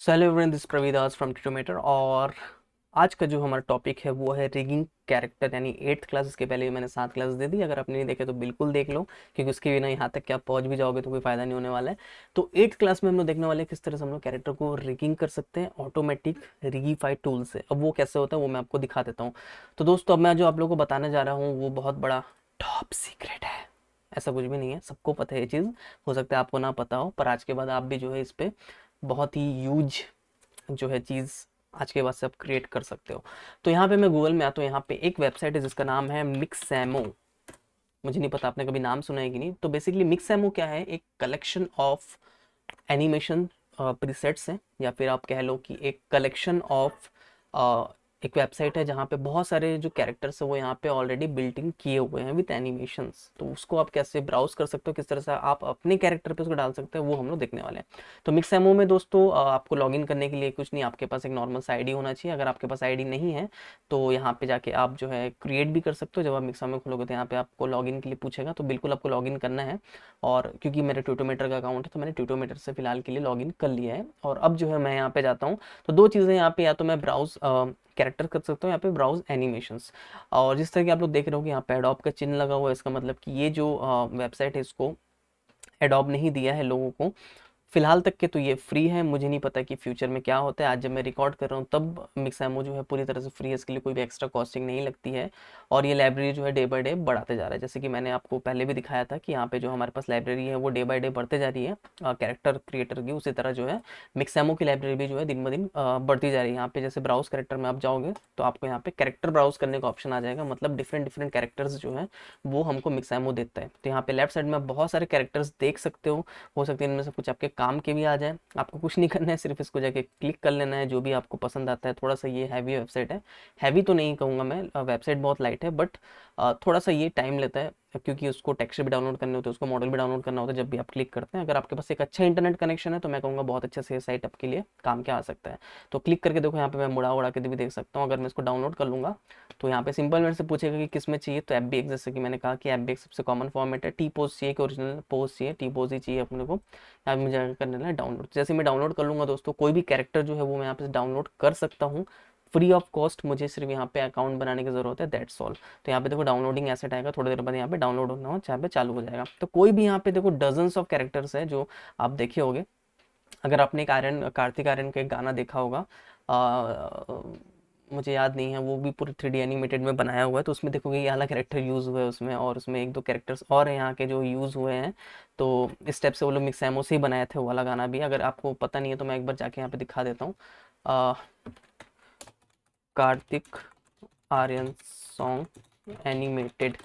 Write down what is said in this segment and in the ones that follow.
So hello this Pravidas from ट्यूटोमेटर और आज का जो हमारा टॉपिक है वो है रिगिंग कैरेक्टर यानी एट्थ क्लास इसके पहले मैंने सात क्लास दे दी अगर आपने नहीं देखे तो बिल्कुल देख लो क्योंकि उसके बिना यहाँ तक कि आप पहुँच भी जाओगे तो कोई फायदा नहीं होने वाला है तो एट्थ क्लास में हम लोग देखने वाले किस तरह से हम लोग कैरेक्टर को रिगिंग कर सकते हैं ऑटोमेटिक रिगीफाइड टूल से अब वो कैसे होता है वो मैं आपको दिखा देता हूँ तो दोस्तों अब मैं जो आप लोग को बताने जा रहा हूँ वो बहुत बड़ा टॉप सीक्रेट है ऐसा कुछ भी नहीं है सबको पता है ये चीज़ हो सकता है आपको ना पता हो पर आज के बाद आप भी जो है इस पर बहुत ही यूज जो है चीज़ आज के बाद से आप क्रिएट कर सकते हो तो यहाँ पे मैं गूगल में आता हूँ तो यहाँ पे एक वेबसाइट है जिसका नाम है मिक्सैमो मुझे नहीं पता आपने कभी नाम सुना है कि नहीं तो बेसिकली मिक्सैमो क्या है एक कलेक्शन ऑफ एनिमेशन प्रीसेट्स हैं या फिर आप कह लो कि एक कलेक्शन ऑफ एक वेबसाइट है जहाँ पे बहुत सारे जो कैरेक्टर्स है वो यहाँ पे ऑलरेडी बिल्टिंग किए हुए हैं विथ एनिमेशन तो उसको आप कैसे ब्राउज कर सकते हो किस तरह से आप अपने कैरेक्टर पे उसको डाल सकते हो वो हम लोग देखने वाले हैं तो मिक्स एमओ में दोस्तों आपको लॉगिन करने के लिए कुछ नहीं आपके पास एक नॉर्मल सा आई होना चाहिए अगर आपके पास आई नहीं है तो यहाँ पे जाके आप जो है क्रिएट भी कर सकते हो जब आप मिक्स एमओ खोलोगे तो यहाँ पे आपको लॉगिन के लिए पूछेगा तो बिल्कुल आपको लॉगिन करना है और क्योंकि मेरा ट्यूटोमीटर का अकाउंट है तो मैंने ट्यूटोमीटर से फिलहाल के लिए लॉगिन कर लिया है और अब जो है मैं यहाँ पे जाता हूँ तो दो चीज़ें यहाँ पे या तो मैं ब्राउज कैरेक्टर कर सकते हो यहाँ पे ब्राउज एनिमेशंस और जिस तरह की आप लोग देख रहे हो कि यहाँ पे एडॉप का चिन्ह लगा हुआ है इसका मतलब कि ये जो वेबसाइट है इसको एडॉप नहीं दिया है लोगों को फिलहाल तक के तो ये फ्री है मुझे नहीं पता कि फ्यूचर में क्या होता है आज जब मैं रिकॉर्ड कर रहा हूँ तब मिक्स एमो जो है पूरी तरह से फ्री है इसके लिए कोई भी एक्स्ट्रा कॉस्टिंग नहीं लगती है और ये लाइब्रेरी जो है डे बाय डे बढ़ाते जा रहा है जैसे कि मैंने आपको पहले भी दिखाया था कि यहाँ पे जो हमारे पास लाइब्रेरी है वो डे बाय डे बढ़ते जा रही है कैरेक्टर क्रिएटर की उसी तरह जो है मिक्स एमो की लाइब्रेरी भी जो है दिन ब दिन बढ़ती जा रही है यहाँ पे जैसे ब्राउज करेक्टर में आप जाओगे तो आपको यहाँ पे कैरेक्टर ब्राउज करने का ऑप्शन आ जाएगा मतलब डिफरेंट डिफरेंट कैरेक्टर्स जो है वो हमको मिक्स एमो देता है तो यहाँ पे लेफ्ट साइड में आप बहुत सारे कैरेक्टर्स देख सकते हो हो सकते हैं इनमें से कुछ आपके काम के भी आ जाए आपको कुछ नहीं करना है सिर्फ इसको जाके क्लिक कर लेना है जो भी आपको पसंद आता है थोड़ा सा ये हैवी वेबसाइट है हैवी तो नहीं कहूँगा मैं वेबसाइट बहुत लाइट है बट थोड़ा सा ये टाइम लेता है क्योंकि उसको टेक्स्ट भी डाउनलोड करने होते हैं उसको मॉडल भी डाउनलोड करना होता है जब भी आप क्लिक करते हैं अगर आपके पास एक अच्छा इंटरनेट कनेक्शन है तो मैं कहूँगा बहुत अच्छा से साइट आपके लिए काम के आ सकता है तो क्लिक करके देखो यहाँ पे मैं मुड़ा उड़ा के भी देख सकता हूँ अगर मैं इसको डाउनलोड कर लूँगा तो यहाँ पे सिंपल मेरे से पूछेगा कि किस में चाहिए तो एफ जैसे कि मैंने कहा कि एफ सबसे कॉमन फॉर्मेट है टी पोज चाहिए कि ओरिजिनल पोज चाहिए टी पोज ही चाहिए अपने को यहाँ मुझे करने डाउनलोड जैसे मैं डाउनलोड कर लूँगा दोस्तों कोई भी कैरेक्टर जो है वो मैं यहाँ पे डाउनलोड कर सकता हूँ फ्री ऑफ कॉस्ट मुझे सिर्फ यहाँ पे अकाउंट बनाने की जरूरत है दैट्स ऑल तो यहाँ पे देखो डाउनलोडिंग एसेट आएगा थोड़ी देर बाद यहाँ पे डाउनलोड होना हो यहाँ पे चालू हो जाएगा तो कोई भी यहाँ पे देखो डजन ऑफ कैरेक्टर्स है जो आप देखे होंगे अगर आपने एक आर्यन कार्तिक आर्यन का एक गाना देखा होगा आ, मुझे याद नहीं है वो भी पूरे थ्री एनिमेटेड में बनाया हुआ है तो उसमें देखोगे ये अलग कैरेक्टर यूज़ हुआ है उसमें और उसमें एक दो कैरेक्टर्स और यहाँ के जो यूज़ हुए हैं तो इस टाइप से वो लोग मिक्सैमो से ही बनाए थे वो वाला गाना भी अगर आपको पता नहीं है तो मैं एक बार जाके यहाँ पे दिखा देता हूँ कार्तिक आर्यन सॉन्ग एनिमेटेड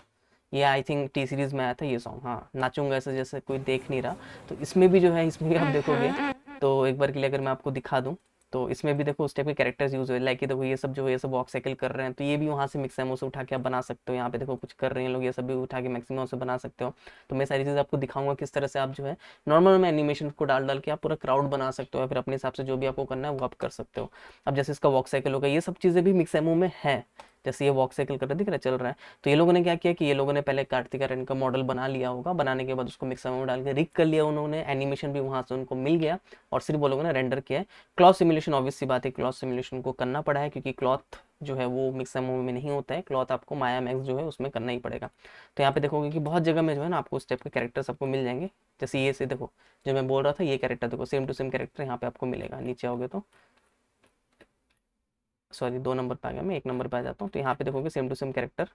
ये आई थिंक टी सीरीज में आया था ये सॉन्ग हाँ नाचूंगा ऐसे जैसे कोई देख नहीं रहा तो इसमें भी जो है इसमें भी आप हम्म, देखोगे हम्म, हम्म। तो एक बार के लिए अगर मैं आपको दिखा दूँ तो इसमें भी देखो उस टाइप के कैरेक्टर्स यूज हुए लाइक कि देखो ये सब जो है ये सब साइकिल कर रहे हैं तो ये भी वहाँ से मिक्स है से उठा के आप बना सकते हो यहाँ पे देखो कुछ कर रहे हैं लोग ये सब भी उठा के मैक्सिमम से बना सकते हो तो मैं सारी चीज़ आपको दिखाऊंगा किस तरह से आप जो है नॉर्मल में एनिमेशन को डाल डाल के आप पूरा क्राउड बना सकते हो फिर अपने हिसाब से जो भी आपको करना है वो आप कर सकते हो अब जैसे इसका वॉक साइकिल होगा ये सब चीज़ें भी मिक्स एमो में है जैसे ये वॉक साइकिल कर रहे दिख रहा चल रहा है तो ये लोगों ने क्या किया कि ये लोगों ने पहले रेन का मॉडल बना लिया होगा बनाने के बाद उसको मिक्सर में डाल के रिक कर लिया उन्होंने एनिमेशन भी वहाँ से उनको मिल गया और सिर्फ वो लोगों ने रेंडर किया है क्लॉथ सिमुलेशन ऑब्वियसली बात है क्लॉथ सिमुलेशन को करना पड़ा है क्योंकि क्लॉथ जो है वो मिक्सर मूवी में नहीं होता है क्लॉथ आपको माया मैक्स जो है उसमें करना ही पड़ेगा तो यहाँ पे देखोगे कि बहुत जगह में जो है ना आपको उस टाइप के कैरेक्टर्स आपको मिल जाएंगे जैसे ये से देखो जो मैं बोल रहा था ये कैरेक्टर देखो सेम टू सेम कैरेक्टर यहाँ पे आपको मिलेगा नीचे आओगे तो सॉरी दो नंबर पर आ गया मैं एक नंबर पर आ जाता हूँ तो यहाँ पे देखोगे सेम टू सेम कैरेक्टर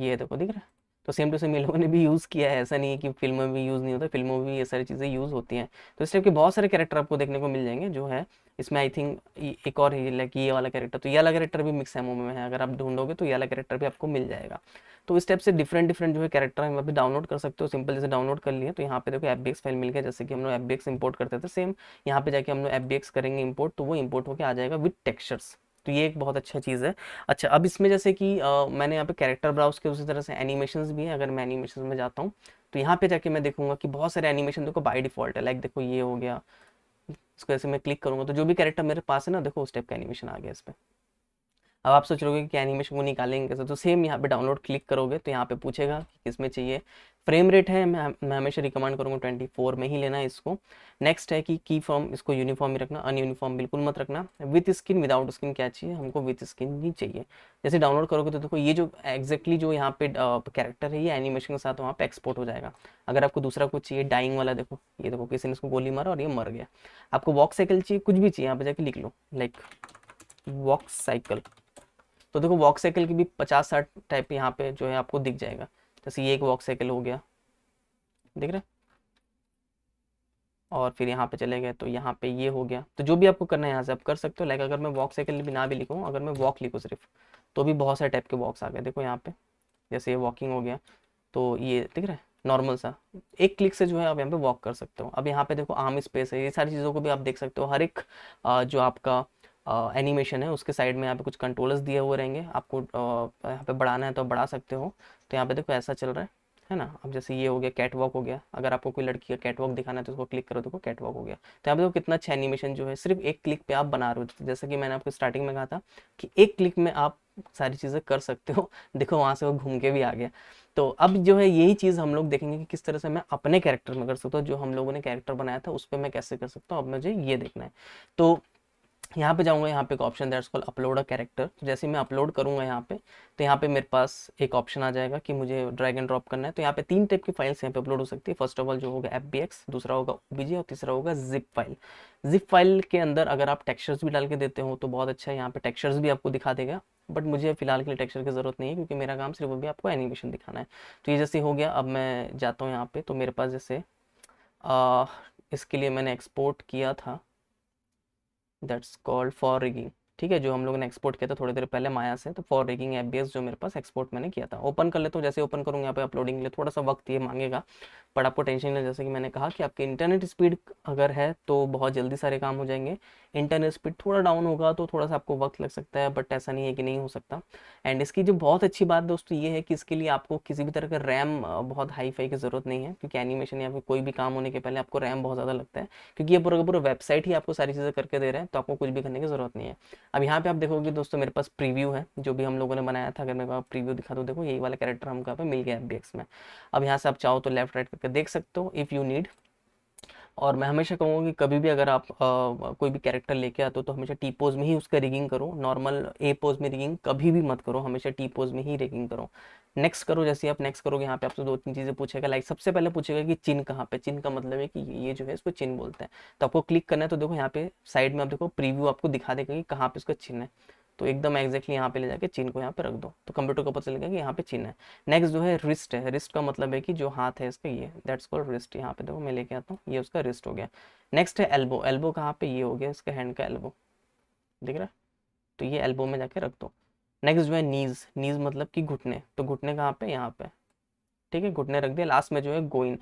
ये देखो दिख रहा है तो सेम टू सेम लोगों ने भी यूज़ किया है ऐसा नहीं है कि फिल्म में भी यूज़ नहीं होता फिल्मों में भी ये सारी चीज़ें यूज़ होती हैं तो इस टाइप के बहुत सारे कैरेक्टर आपको देखने को मिल जाएंगे जो है इसमें आई थिंक एक और ही लाइक ये वाला कैरेक्टर तो ये वाला कैरेक्टर भी मिक्स एमओ में है अगर आप ढूंढोगे तो ये वाला कैरेक्टर भी आपको मिल जाएगा तो इस टाइप से डिफरेंट डिफरेंट जो है कैरेक्टर हम अभी डाउनलोड कर सकते हो सिंपल जैसे डाउनलोड कर लिए तो यहाँ पे देखो एफ बी एक्स फाइल मिल गया जैसे कि हम लोग एफ बी एक्स करते थे सेम यहाँ पे जाके हम लोग एफ बी एक्स करेंगे इम्पोर्ट तो वो इम्पोर्ट होकर आ जाएगा विद टेक्स्चर्स तो ये एक बहुत अच्छा चीज़ है अच्छा अब इसमें जैसे कि आ, मैंने यहाँ पे कैरेक्टर ब्राउज के उसी तरह से एनिमेशन भी हैं अगर मैं एनिमेशन में जाता हूँ तो यहाँ पे जाके मैं देखूंगा कि बहुत सारे एनिमेशन देखो बाई डिफॉल्ट है लाइक देखो ये हो गया इसको ऐसे मैं क्लिक करूँगा तो जो भी कैरेक्टर मेरे पास है ना देखो उस टाइप का एनिमेशन आ गया इस पर अब आप सोच रहे हो कि एनिमेशन को निकालेंगे कैसे तो सेम यहाँ पे डाउनलोड क्लिक करोगे तो यहाँ पे पूछेगा कि किसमें चाहिए फ्रेम रेट है मैं मैं हमेशा रिकमेंड करूँगा ट्वेंटी फोर में ही लेना इसको नेक्स्ट है कि की फॉर्म इसको यूनिफॉर्म ही रखना अनयूनिफॉर्म बिल्कुल मत रखना विथ स्किन विदाउट स्किन क्या चाहिए हमको विथ स्किन ही चाहिए जैसे डाउनलोड करोगे तो देखो ये जो एक्जैक्टली जो यहाँ पे कैरेक्टर है ये एनिमेशन के साथ वहाँ पे एक्सपोर्ट हो जाएगा अगर आपको दूसरा कुछ चाहिए डाइंग वाला देखो ये देखो किसी ने इसको गोली मारा और ये मर गया आपको वॉक साइकिल चाहिए कुछ भी चाहिए यहाँ पे जाके लिख लो लाइक वॉक साइकिल तो देखो वॉक साइकिल की भी पचास साठ टाइप यहाँ पे जो है आपको दिख जाएगा जैसे ये एक वॉक साइकिल हो गया देख रहा और फिर यहाँ पे चले गए तो यहाँ पे ये हो गया तो जो भी आपको करना है यहाँ से आप कर सकते हो लाइक अगर मैं वॉक साइकिल भी ना भी लिखूँ अगर मैं वॉक लिखूँ सिर्फ तो भी बहुत सारे टाइप के वॉक्स आ गए देखो यहाँ पे जैसे ये वॉकिंग हो गया तो ये दिख रहा है नॉर्मल सा एक क्लिक से जो है आप यहाँ पे वॉक कर सकते हो अब यहाँ पे देखो आम स्पेस है ये सारी चीज़ों को भी आप देख सकते हो हर एक जो आपका एनिमेशन है उसके साइड में यहाँ पे कुछ कंट्रोलर्स दिए हुए रहेंगे आपको यहाँ पे बढ़ाना है तो बढ़ा सकते हो तो यहाँ पे देखो ऐसा चल रहा है है ना अब जैसे ये हो गया कैट वॉक हो गया अगर आपको कोई लड़की का कैट वॉक दिखाना है तो उसको क्लिक करो देखो कैट वॉक हो गया तो यहाँ पे देखो कितना अच्छा एनिमेशन जो है सिर्फ एक क्लिक पे आप बना रहे हो जैसे कि मैंने आपको स्टार्टिंग में कहा था कि एक क्लिक में आप सारी चीज़ें कर सकते हो देखो वहाँ से वो घूम के भी आ गया तो अब जो है यही चीज़ हम लोग देखेंगे कि किस तरह से मैं अपने कैरेक्टर में कर सकता हूँ जो हम लोगों ने कैरेक्टर बनाया था उस पर मैं कैसे कर सकता हूँ अब मुझे ये देखना है तो यहाँ पे जाऊँगा यहाँ पे एक option that's call upload a character तो जैसे मैं अपलोड करूँगा यहाँ पे तो यहाँ पे मेरे पास एक ऑप्शन आ जाएगा कि मुझे ड्रैग एंड ड्रॉप करना है तो यहाँ पे तीन टाइप की फाइल्स यहाँ पे अपलोड हो सकती है फर्स्ट ऑफ ऑल जो होगा एफ दूसरा होगा ओ और तीसरा होगा जिप फाइल जिप फाइल के अंदर अगर आप टेक्स्चर्स भी डाल के देते हो तो बहुत अच्छा है यहाँ पे टेक्स्चर्स भी आपको दिखा देगा बट मुझे फिलहाल के लिए टेक्स्चर की ज़रूरत नहीं है क्योंकि मेरा काम सिर्फ अभी आपको एनिमेशन दिखाना है तो ये जैसे हो गया अब मैं जाता हूँ यहाँ पे तो मेरे पास जैसे इसके लिए मैंने एक्सपोर्ट किया था दैट्स कॉल्ड फॉर रिगिंग ठीक है जो हम लोग ने एक्सपोर्ट किया था थोड़ी देर पहले माया से तो फॉर रिगिंग एफ जो मेरे पास एक्सपोर्ट मैंने किया था ओपन कर ले तो जैसे ओपन करूँगा यहाँ पे अपलोडिंग के लिए थोड़ा सा वक्त ये मांगेगा बट आपको टेंशन नहीं जैसे कि मैंने कहा कि आपकी इंटरनेट स्पीड अगर है तो बहुत जल्दी सारे काम हो जाएंगे इंटरनल स्पीड थोड़ा डाउन होगा तो थोड़ा सा आपको वक्त लग सकता है बट ऐसा नहीं है कि नहीं हो सकता एंड इसकी जो बहुत अच्छी बात दोस्तों ये है कि इसके लिए आपको किसी भी तरह का रैम बहुत हाई फाई की ज़रूरत नहीं है क्योंकि एनिमेशन या फिर कोई भी काम होने के पहले आपको रैम बहुत ज़्यादा लगता है क्योंकि ये पूरा पूरा वेबसाइट ही आपको सारी चीज़ें करके दे रहे हैं तो आपको कुछ भी करने की ज़रूरत नहीं है अब यहाँ पे आप देखोगे दोस्तों मेरे पास प्रीव्यू है जो भी हम लोगों ने बनाया था अगर मेरे को प्रीव्यू दिखा दो देखो यही वाला कैरेक्टर हमको यहाँ पे मिल गया एफ में अब यहाँ से आप चाहो तो लेफ्ट राइट करके देख सकते हो इफ़ यू नीड और मैं हमेशा कहूँगा कि कभी भी अगर आप आ, कोई भी कैरेक्टर लेके आते हो तो हमेशा टी पोज में ही उसका रिगिंग करो नॉर्मल ए पोज में रिगिंग कभी भी मत करो हमेशा टी पोज में ही रिगिंग करो नेक्स्ट करो जैसे आप नेक्स्ट करोगे यहाँ पे आपसे दो तीन चीज़ें पूछेगा लाइक सबसे पहले पूछेगा कि चिन कहाँ पे चिन का मतलब है कि ये जो है इसको चिन बोलते हैं तो आपको क्लिक करना है तो देखो यहाँ पे साइड में आप देखो प्रीव्यू आपको दिखा देगा कि कहाँ पे उसका चिन्ह है तो एकदम एक्जेक्टली यहाँ पे ले जाके चीन को यहाँ पे रख दो तो कंप्यूटर को पता चलेगा कि यहाँ पे चीन है नेक्स्ट जो है रिस्ट है रिस्ट का मतलब है कि जो हाथ है इसका ये दैट्स कॉल्ड रिस्ट यहाँ पे देखो मैं लेके आता हूँ ये उसका रिस्ट हो गया नेक्स्ट है एल्बो एल्बो कहाँ पे ये हो गया इसका हैंड का एल्बो दिख रहा है तो ये एल्बो में जाके रख दो नेक्स्ट जो है नीज नीज मतलब कि घुटने तो घुटने कहाँ पे यहाँ पे ठीक है घुटने रख दिया लास्ट में जो है गोइन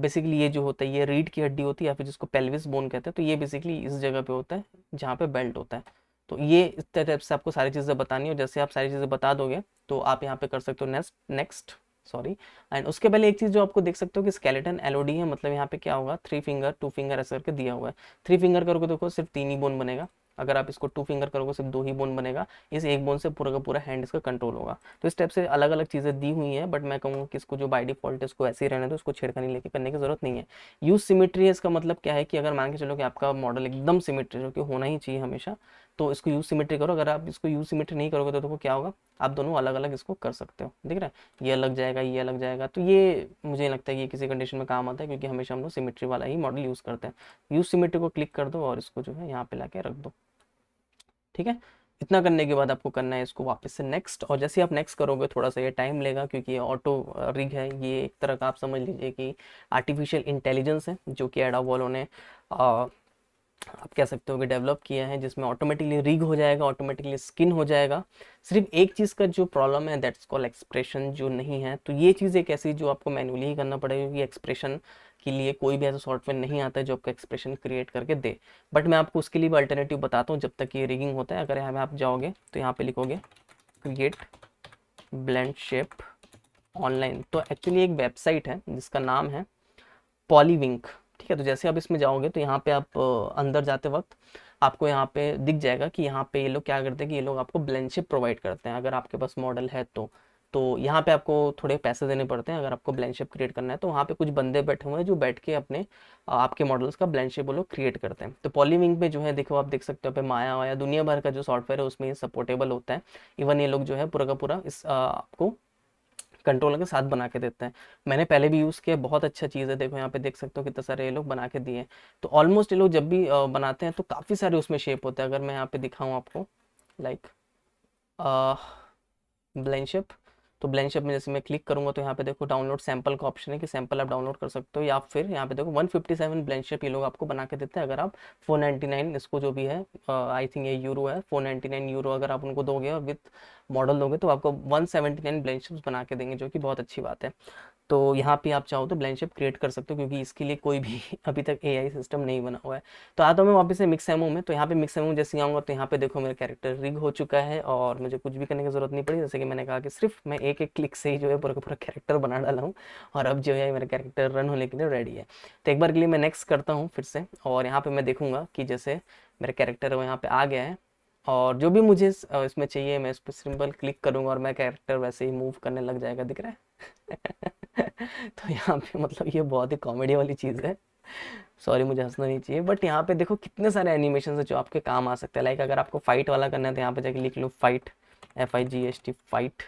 बेसिकली ये जो होता है ये रीड की हड्डी होती है या फिर जिसको पेल्विस बोन कहते हैं तो ये बेसिकली इस जगह पे होता है जहाँ पे बेल्ट होता है तो ये स्टेप से आपको सारी चीज़ें बतानी हो जैसे आप सारी चीज़ें बता दोगे तो आप यहाँ पे कर सकते हो नेक्स्ट नेक्स्ट सॉरी एंड उसके पहले एक चीज़ जो आपको देख सकते हो कि स्केलेटन एलओडी है मतलब यहाँ पे क्या होगा थ्री फिंगर टू फिंगर ऐसा करके दिया हुआ है थ्री फिंगर करोगे देखो सिर्फ तीन ही बोन बनेगा अगर आप इसको टू फिंगर करोगे सिर्फ दो ही बोन बनेगा इस एक बोन से पूरा का पूरा हैंड इसका कंट्रोल होगा तो इस टाइप से अलग अलग चीज़ें दी हुई हैं बट मैं कहूँगा कि इसको जो बाई डिफॉल्ट इसको ऐसे ही रहने तो इसको छेड़खानी लेके करने की जरूरत नहीं है यूज सिमिट्री है इसका मतलब क्या है कि अगर मान के चलो कि आपका मॉडल एकदम सिमिट्री जो कि होना ही चाहिए हमेशा तो इसको यू सिमेट्री करो अगर आप इसको यू सिमेट्री नहीं करोगे तो देखो क्या होगा आप दोनों अलग अलग इसको कर सकते हो ठीक रहा है ये अलग जाएगा ये अलग जाएगा तो ये मुझे लगता है कि किसी कंडीशन में काम आता है क्योंकि हमेशा हम लोग सिमेट्री वाला ही मॉडल यूज़ करते हैं यू सिमेट्री को क्लिक कर दो और इसको जो है यहाँ पे ला रख दो ठीक है इतना करने के बाद आपको करना है इसको वापस से नेक्स्ट और जैसे आप नेक्स्ट करोगे थोड़ा सा ये टाइम लेगा क्योंकि ये ऑटो रिग है ये एक तरह का आप समझ लीजिए कि आर्टिफिशियल इंटेलिजेंस है जो कि एडावॉलो ने आप कह सकते हो कि डेवलप किया है जिसमें ऑटोमेटिकली रिग हो जाएगा ऑटोमेटिकली स्किन हो जाएगा सिर्फ एक चीज़ का जो प्रॉब्लम है दैट्स कॉल एक्सप्रेशन जो नहीं है तो ये चीज़ एक ऐसी जो आपको मैनुअली ही करना पड़ेगा क्योंकि एक्सप्रेशन के लिए कोई भी ऐसा सॉफ्टवेयर नहीं आता है जो आपका एक्सप्रेशन क्रिएट करके दे बट मैं आपको उसके लिए भी अल्टरनेटिव बताता हूँ जब तक ये रिगिंग होता है अगर यहाँ आप जाओगे तो यहाँ पर लिखोगे क्रिएट ब्लैंड शेप ऑनलाइन तो एक्चुअली एक वेबसाइट है जिसका नाम है पॉलीविंक ठीक है तो जैसे आप इसमें जाओगे तो यहाँ पे आप अंदर जाते वक्त आपको यहाँ पे दिख जाएगा कि यहाँ पे ये लोग क्या करते हैं कि ये लोग आपको ब्लैंडशिप प्रोवाइड करते हैं अगर आपके पास मॉडल है तो तो यहाँ पे आपको थोड़े पैसे देने पड़ते हैं अगर आपको ब्लैंडशिप क्रिएट करना है तो वहाँ पे कुछ बंदे बैठे हुए हैं जो बैठ के अपने आपके मॉडल्स का ब्लैंडशिप वो लोग क्रिएट करते हैं तो पॉलीविंग में जो है देखो आप देख सकते हो पे माया वाया दुनिया भर का जो सॉफ्टवेयर है उसमें ये सपोर्टेबल होता है इवन ये लोग जो है पूरा का पूरा इस आपको कंट्रोलर के साथ बना के देते हैं मैंने पहले भी यूज़ किया बहुत अच्छा चीज़ है देखो यहाँ पे देख सकते हो कितने सारे ये लोग बना के दिए तो ऑलमोस्ट ये लोग जब भी बनाते हैं तो काफ़ी सारे उसमें शेप होते हैं अगर मैं यहाँ पे दिखाऊँ आपको लाइक ब्लेंड शेप तो ब्लैंक शेप में जैसे मैं क्लिक करूंगा तो यहाँ पे देखो डाउनलोड सैंपल का ऑप्शन है कि सैंपल आप डाउनलोड कर सकते हो या फिर यहाँ पे देखो 157 ब्लैंक शेप ये लोग आपको बना के देते हैं अगर आप 499 इसको जो भी है आई थिंक ये यूरो है 499 यूरो अगर आप उनको दोगे और विथ मॉडल दोगे तो आपको वन सेवेंटी नाइन बना के देंगे जो कि बहुत अच्छी बात है तो यहाँ पे आप चाहो तो ब्लैंड शेप क्रिएट कर सकते हो क्योंकि इसके लिए कोई भी अभी तक एआई सिस्टम नहीं बना हुआ है तो आता हूँ मैं वापस से मिक्स एमओ में तो यहाँ पे मिक्स एमओ जैसे आऊँगा तो यहाँ पे देखो मेरा कैरेक्टर रिग हो चुका है और मुझे कुछ भी करने की जरूरत नहीं पड़ी जैसे कि मैंने कहा कि सिर्फ मैं एक एक क्लिक से ही जो है पूरा पूरा कैरेक्टर बना डाला हूँ और अब जो है मेरा कैरेक्टर रन होने के लिए रेडी है तो एक बार के लिए मैं नेक्स्ट करता हूँ फिर से और यहाँ पर मैं देखूँगा कि जैसे मेरा कैरेक्टर वो यहाँ पर आ गया है और जो भी मुझे इसमें चाहिए मैं इस पर सिंपल क्लिक करूँगा और मेरा कैरेक्टर वैसे ही मूव करने लग जाएगा दिख रहा है तो यहाँ पे मतलब ये बहुत ही कॉमेडी वाली चीज़ है सॉरी मुझे हंसना नहीं चाहिए बट यहाँ पे देखो कितने सारे एनिमेशन है जो आपके काम आ सकते हैं लाइक अगर आपको फाइट वाला करना है तो यहाँ पे जाके लिख लो fight F I G S T fight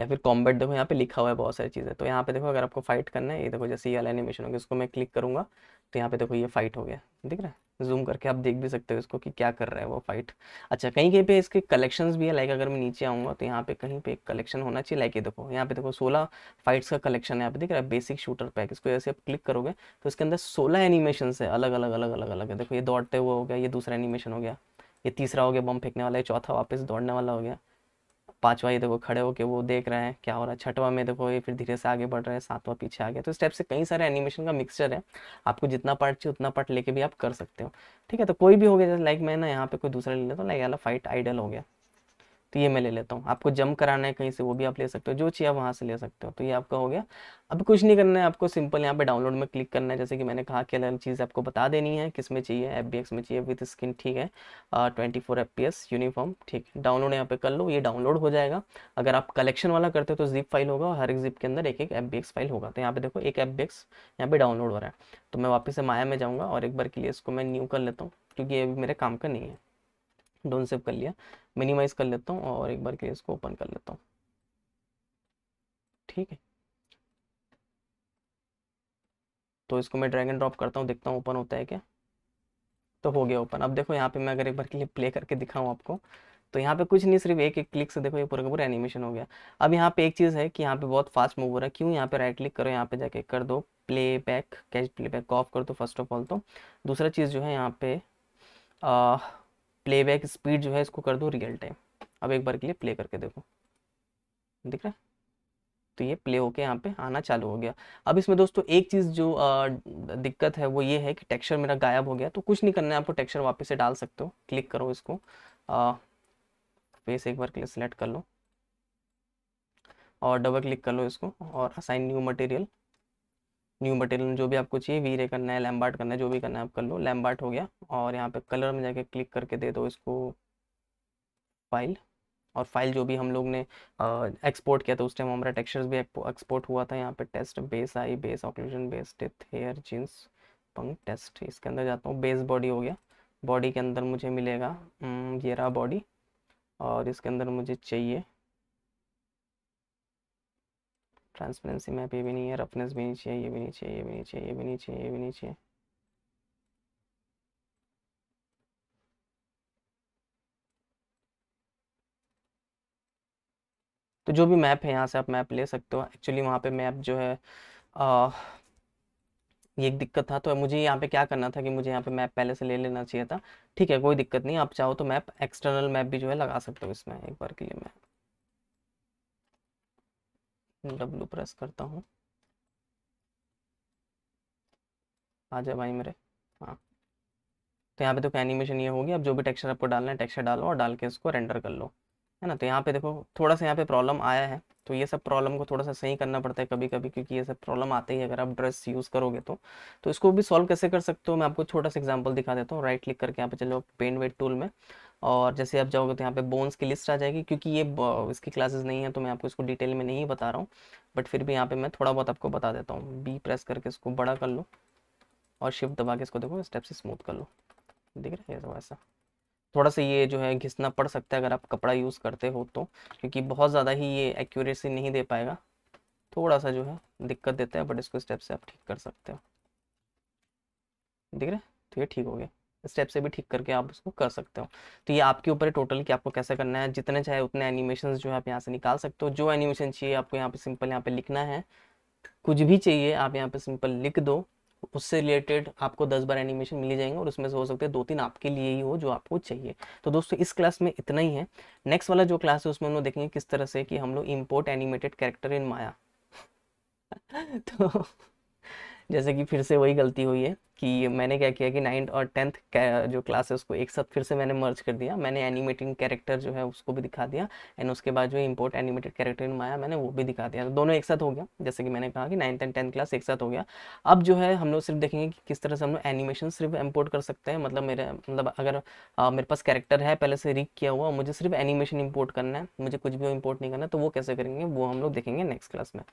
या फिर कॉम्बेट देखो यहाँ पे लिखा हुआ है बहुत सारी चीज़ें तो यहाँ पे देखो अगर आपको फाइट करना है ये देखो जैसे ये वाला एनिमेशन होगी इसको मैं क्लिक करूँगा तो यहाँ पे देखो ये फाइट हो गया दिख रहा है जूम करके आप देख भी सकते हो इसको कि क्या कर रहा है वो फाइट अच्छा कहीं कहीं पे इसके कलेक्शन भी है लाइक अगर मैं नीचे आऊँगा तो यहाँ पे कहीं पे एक कलेक्शन होना चाहिए लाइक ये देखो यहाँ पे देखो सोलह फाइट्स का कलेक्शन है यहाँ पे दिख रहा है बेसिक शूटर पैक इसको जैसे आप क्लिक करोगे तो इसके अंदर सोलह एनिमेशन है अलग अलग अलग अलग अलग है देखो ये दौड़ते हुए हो गया ये दूसरा एनिमेशन हो गया ये तीसरा हो गया बम फेंकने वाला है चौथा वापस दौड़ने वाला हो गया पांचवा ये देखो खड़े होकर वो देख रहे हैं क्या हो रहा है छठवा में देखो ये फिर धीरे से आगे बढ़ रहे हैं सातवां पीछे आ गया तो इस टाइप से कई सारे एनिमेशन का मिक्सचर है आपको जितना पार्ट चाहिए उतना पार्ट लेके भी आप कर सकते हो ठीक है तो कोई भी हो गया जैसे लाइक मैं ना यहाँ पे कोई दूसरा ले लेता तो लाइक वाला फाइट आइडल हो गया तो ये मैं ले लेता हूँ आपको जम कराना है कहीं से वो भी आप ले सकते हो जो चाहिए आप वहाँ से ले सकते हो तो ये आपका हो गया अब कुछ नहीं करना है आपको सिंपल यहाँ पे डाउनलोड में क्लिक करना है जैसे कि मैंने कहा कि अलग चीज़ आपको बता देनी है किस में चाहिए एफ बी एक्स में चाहिए विथ स्किन ठीक है twenty four F P S uniform ठीक डाउनलोड यहाँ पे कर लो ये डाउनलोड हो जाएगा अगर आप कलेक्शन वाला करते हो तो जिप फाइल होगा और हर एक जिप के अंदर एक एक एफ बी एक्स फाइल होगा तो यहाँ पे देखो एक एफ बी एक्स यहाँ पे डाउनलोड हो रहा है तो मैं वापस से माया में जाऊँगा और एक बार के लिए इसको मैं न्यू कर लेता हूँ क्योंकि ये मेरे काम का नहीं है डोन सेव कर लिया मिनिमाइज कर लेता हूँ और एक बार के इसको ओपन कर लेता हूँ ठीक है तो इसको मैं ड्रैग एंड ड्रॉप करता हूँ देखता हूँ ओपन होता है क्या तो हो गया ओपन अब देखो यहाँ पे मैं अगर एक बार के लिए प्ले करके दिखाऊँ आपको तो यहाँ पे कुछ नहीं सिर्फ एक एक क्लिक से देखो ये पूरा का पूरा एनिमेशन हो गया अब यहाँ पे एक चीज़ है कि यहाँ पे बहुत फास्ट मूव हो रहा है क्यों यहाँ पे राइट क्लिक करो यहाँ पे जाके कर दो play back catch play back off कर दो फर्स्ट ऑफ ऑल तो दूसरा चीज़ जो है यहाँ पे प्लेबैक स्पीड जो है इसको कर दो रियल टाइम अब एक बार के लिए प्ले करके देखो दिख रहा है तो ये प्ले होके यहाँ पे आना चालू हो गया अब इसमें दोस्तों एक चीज़ जो आ, दिक्कत है वो ये है कि टेक्सचर मेरा गायब हो गया तो कुछ नहीं करना है आपको टेक्सचर वापस से डाल सकते हो क्लिक करो इसको फेस एक बार के लिए सिलेक्ट कर लो और डबल क्लिक कर लो इसको और assign new material new material जो भी आपको चाहिए वीरे करना है लैम्बार्ट करना है जो भी करना है आप कर लो लैम्बार्ट हो गया और यहाँ पे कलर में जाके क्लिक करके दे दो इसको फाइल और फाइल जो भी हम लोग ने एक्सपोर्ट किया था उस टाइम हमारा टेक्सचर्स भी एक्सपोर्ट हुआ था यहाँ पे test base eye base occlusion base teeth hair jeans पंग टेस्ट इसके अंदर जाता हूँ बेस बॉडी हो गया बॉडी के अंदर मुझे मिलेगा येरा बॉडी और इसके अंदर मुझे चाहिए ट्रांसपेरेंसी मैप ये भी नहीं है रफनेस भी नहीं चाहिए ये भी नहीं चाहिए ये भी नहीं चाहिए ये भी नहीं चाहिए ये भी नहीं चाहिए तो जो भी मैप है यहाँ से आप मैप ले सकते हो एक्चुअली वहाँ पे मैप जो है आ, ये एक दिक्कत था तो मुझे यहाँ पे क्या करना था कि मुझे यहाँ पे मैप पहले से ले लेना चाहिए था ठीक है कोई दिक्कत नहीं आप चाहो तो मैप एक्सटर्नल मैप भी जो है लगा सकते हो इसमें एक बार के लिए मैप डब्लू प्रेस करता हूँ आ जाए भाई मेरे हाँ तो यहाँ पे देखो एनिमेशन ये होगी अब जो भी टेक्सचर आपको डालना है टेक्सचर डालो और डाल के इसको रेंडर कर लो है ना तो यहाँ पे देखो थोड़ा सा यहाँ पे प्रॉब्लम आया है तो ये सब प्रॉब्लम को थोड़ा सा सही करना पड़ता है कभी कभी क्योंकि ये सब प्रॉब्लम आते ही अगर आप ड्रेस यूज़ करोगे तो तो इसको भी सॉल्व कैसे कर सकते हो मैं आपको छोटा सा एग्जांपल दिखा देता हूँ राइट क्लिक करके यहाँ पे चलो पेंट वेट टूल में और जैसे आप जाओगे तो यहाँ पे बोन्स की लिस्ट आ जाएगी क्योंकि ये इसकी क्लासेस नहीं है तो मैं आपको इसको डिटेल में नहीं बता रहा हूँ बट फिर भी यहाँ पे मैं थोड़ा बहुत आपको बता देता हूँ बी प्रेस करके इसको बड़ा कर लो और शिफ्ट दबा के इसको देखो स्टेप से स्मूथ कर लो दिख रहा है थोड़ा सा थोड़ा सा ये जो है घिसना पड़ सकता है अगर आप कपड़ा यूज़ करते हो तो क्योंकि बहुत ज़्यादा ही ये एक्यूरेसी नहीं दे पाएगा थोड़ा सा जो है दिक्कत देता है बट इसको स्टेप से आप ठीक कर सकते हो दिख रहा है तो ये ठीक हो गया स्टेप से भी ठीक करके आप उसको कर सकते हो तो ये आपके ऊपर है टोटल कि आपको कैसे करना है जितने चाहे उतने एनिमेशन जो है आप यहाँ से निकाल सकते हो जो एनिमेशन चाहिए आपको यहाँ पे सिंपल यहाँ पे लिखना है कुछ भी चाहिए आप यहाँ पे सिंपल लिख दो उससे रिलेटेड आपको दस बार एनिमेशन मिल जाएंगे और उसमें से हो सकते हैं दो तीन आपके लिए ही हो जो आपको चाहिए तो दोस्तों इस क्लास में इतना ही है नेक्स्ट वाला जो क्लास है उसमें हम लोग देखेंगे किस तरह से कि हम लोग import animated character in Maya तो जैसे कि फिर से वही गलती हुई है कि मैंने क्या किया कि नाइन्थ और टेंथ जो क्लास है उसको एक साथ फिर से मैंने मर्ज कर दिया मैंने एनिमेटिंग कैरेक्टर जो है उसको भी दिखा दिया एंड उसके बाद जो इम्पोर्ट एनिमेटेड कैरेक्टर माया मैंने वो भी दिखा दिया तो दोनों एक साथ हो गया जैसे कि मैंने कहा कि नाइन्थ एंड टेंथ क्लास एक साथ हो गया अब जो है हम लोग सिर्फ देखेंगे कि किस तरह से हम लोग एनिमेशन सिर्फ इम्पोर्ट कर सकते हैं मतलब मेरे मतलब अगर आ, मेरे पास कैरेक्टर है पहले से रिक किया हुआ मुझे सिर्फ एनिमेशन इम्पोर्ट करना है मुझे कुछ भी इम्पोर्ट नहीं करना तो वो कैसे करेंगे वो हम लोग देखेंगे नेक्स्ट क्लास में